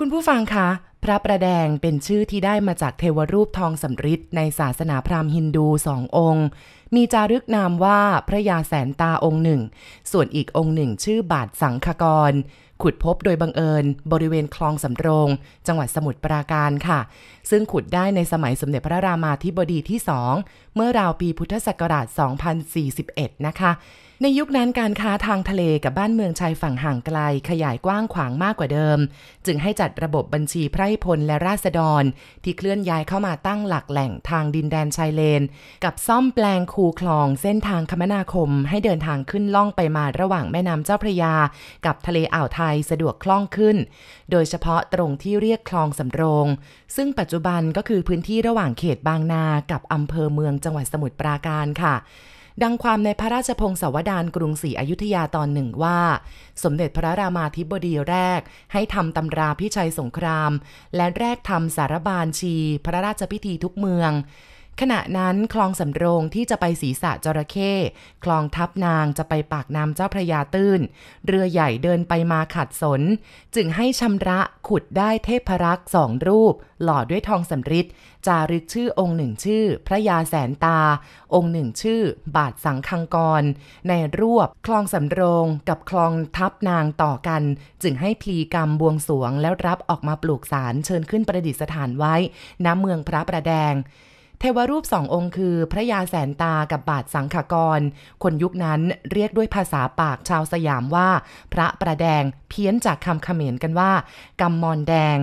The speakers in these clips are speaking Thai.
คุณผู้ฟังคะ พระประแดงเป็นชื่อที่ได้มาจากเทวรูปทองสำริดในศาสนาพราหมณ์ฮินดูสององค์มีจารึกนามว่าพระยาแสนตาองค์หนึ่ง ส่วนอีกองค์หนึ่งชื่อบาทสังคกร ขุดพบโดยบังเอิญ บริเวณคลองสำโรง จังหวัดสมุทรปราการค่ะ ซึ่งขุดได้ในสมัยสมเด็จพระรามาธิบดีที่สอง เมื่อราวปีพุทธศักราช2041 นะคะ ในยุคนั้นการค้าทางทะเลกับบ้านเมืองชายฝั่งห่างไกล ขยายกว้างขวางมากกว่าเดิม จึงให้จัดระบบบัญชีไพร่พลและราษฎร ที่เคลื่อนย้ายเข้ามาตั้งหลักแหล่งทางดินแดนชายเลน กับซ่อมแปลงคูคลองเส้นทางคมนาคมให้เดินทางขึ้นล่องไปมาระหว่างแม่น้ำเจ้าพระยากับทะเลอ่าวไทยสะดวกคล่องขึ้น โดยเฉพาะตรงที่เรียกคลองสำโรง ซึ่งปัจจุบันก็คือพื้นที่ระหว่างเขตบางนากับอำเภอเมืองจังหวัดสมุทรปราการค่ะ ดังความในพระราชพงศาวดารกรุงศรีอยุธยาตอนหนึ่งว่า สมเด็จพระรามาธิบดีแรกให้ทำตำราพิชัยสงคราม และแรกทำสารบานชี พระราชพิธีทุกเมืองขณะนั้นคลองสำโรง ที่จะไปศีสะจระเข้ คลองทับนางจะไปปากน้ำเจ้าพระยาตื้น เรือใหญ่เดินไปมาขัดสน จึงให้ชำระขุดได้เทพรักษ์สองรูป หล่อด้วยทองสำริดจารึกชื่อองค์หนึ่งชื่อ พระยาแสนตา องค์หนึ่งชื่อ บาทสังคังกร ในรวบ คลองสำโรง กับคลองทับนางต่อกัน จึงให้พลีกรรมบวงสวงแล้วรับออกมาปลูกสารเชิญขึ้นประดิษฐานไว้ณเมืองพระประแดงเทวรูปสององค์คือ พระยาแสนตากับบาทสังขกร คนยุคนั้นเรียกด้วยภาษาปากชาวสยามว่า พระประแดงเพี้ยนจากคำเขมรกันว่ากำมอนแดง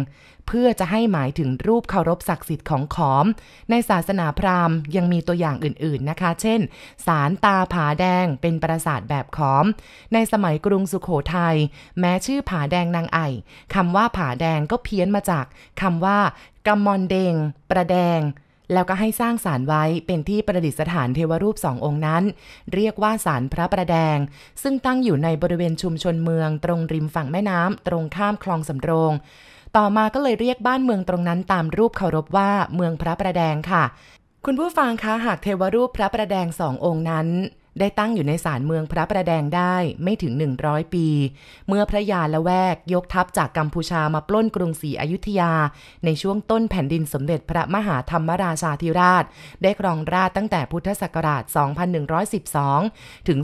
เพื่อจะให้หมายถึงรูปเคารพศักดิ์สิทธิ์ของขอม ในศาสนาพราหมณ์ยังมีตัวอย่างอื่นๆนะคะ เช่นสารตาผาแดงเป็นปราสาทแบบขอม ในสมัยกรุงสุขโขทยัยแม้ชื่อผาแดงนางไอคำว่าผาแดงก็เพี้ยนมาจากคำว่ากำมอนเดง ประแดงแล้วก็ให้สร้างศาลไว้เป็นที่ประดิษฐานเทวรูปสององค์ นั้น เรียกว่าศาลพระประแดง ซึ่งตั้งอยู่ในบริเวณชุมชนเมือง ตรงริมฝั่งแม่น้ำตรงข้ามคลองสำโรง ต่อมาก็เลยเรียกบ้านเมืองตรงนั้น ตามรูปเคารพว่าเมืองพระประแดงค่ะ คุณผู้ฟังคะหากเทวรูปพระประแดงสององค์นั้นได้ตั้งอยู่ในศาลเมืองพระประแดงได้ไม่ถึง 100 ปี เมื่อพระยาละแวกยกทัพจากกัมพูชามาปล้นกรุงศรีอยุธยา ในช่วงต้นแผ่นดินสมเด็จพระมหาธรรมราชาธิราช ได้ครองราชตั้งแต่พุทธศักราช2112 ถึง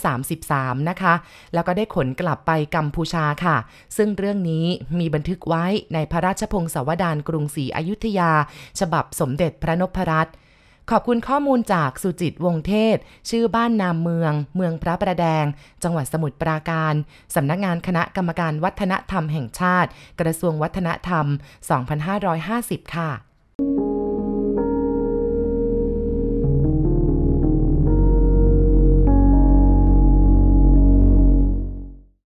2133 นะคะ แล้วก็ได้ขนกลับไปกัมพูชาค่ะ ซึ่งเรื่องนี้มีบันทึกไว้ในพระราชพงศาวดารกรุงศรีอยุธยา ฉบับสมเด็จพระนพรัตน์ขอบคุณข้อมูลจากสุจิตวงเทศ ชื่อบ้านนามเมือง เมืองพระประแดง จังหวัดสมุทรปราการ สำนักงานคณะกรรมการวัฒนธรรมแห่งชาติ กระทรวงวัฒนธรรม 2550 ค่ะ